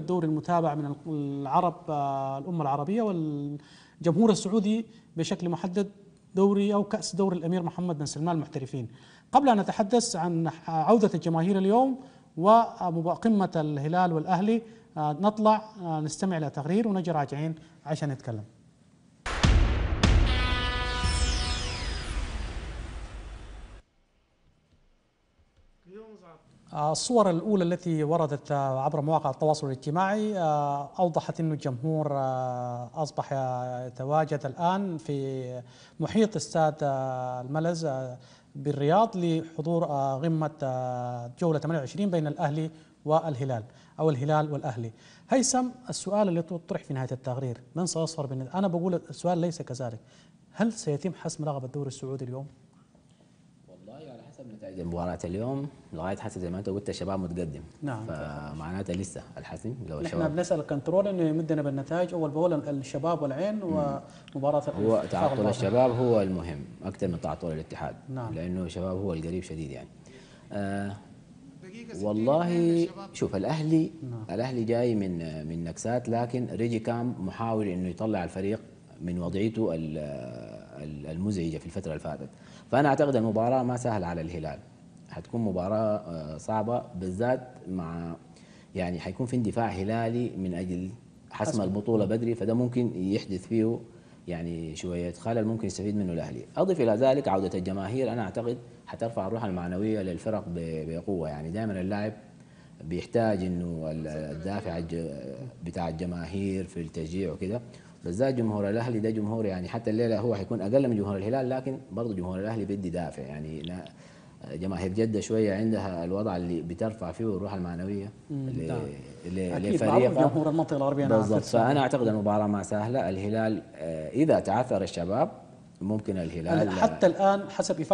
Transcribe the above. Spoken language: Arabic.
الدوري المتابع من العرب آه، الامه العربيه والجمهور السعودي بشكل محدد دوري او كاس دوري الامير محمد بن سلمان المحترفين. قبل ان نتحدث عن عوده الجماهير اليوم وقمه الهلال والاهلي آه، نطلع آه، نستمع الى تقرير ونجي راجعين عشان نتكلم. آه، الصور الأولى التي وردت آه، عبر مواقع التواصل الاجتماعي آه، أوضحت أن الجمهور أصبح يتواجد الآن في محيط استاد الملز بالرياض لحضور غمة جولة 28 بين الأهلي والهلال أو الهلال والأهلي هيثم السؤال اللي تطرح في نهاية التقرير من سيصفر بين أنا بقول السؤال ليس كذلك هل سيتم حسم رغبة الدوري السعودي اليوم؟ نتائج المباراة اليوم لغاية حسب زي ما أنت قلت الشباب متقدم نعم فمعناته لسه الحسم لو الشباب نحن بنسأل الكنترول إنه يمدنا بالنتائج أول بأول الشباب والعين ومباراة هو تعطل الشباب هو المهم أكثر من تعطل الاتحاد نعم لأنه الشباب هو القريب شديد يعني آه والله شوف الأهلي نعم. الأهلي جاي من من نكسات لكن ريجي كام محاول إنه يطلع الفريق من وضعيته المزعجة في الفترة اللي فاتت فأنا أعتقد المباراة ما سهل على الهلال حتكون مباراة آه، صعبة بالذات مع يعني حيكون في اندفاع هلالي من أجل حسم البطولة بدري فده ممكن يحدث فيه يعني شوية خلل ممكن يستفيد منه الأهلي أضف إلى ذلك عودة الجماهير أنا أعتقد حترفع الروح المعنوية للفرق بقوة يعني دائما اللاعب بيحتاج انه الدافع بتاع الجماهير في التشجيع وكده بس ده جمهور الاهلي ده جمهور يعني حتى الليله هو حيكون اقل من جمهور الهلال لكن برضه جمهور الاهلي بيدي دافع يعني لا جماهير جده شويه عندها الوضع اللي بترفع فيه الروح المعنويه نعم. لفريق جمهور المنطقه العربية نعم. بالضبط فانا اعتقد المباراه ما سهله الهلال آه، اذا تعثر الشباب ممكن الهلال حتى الان حسب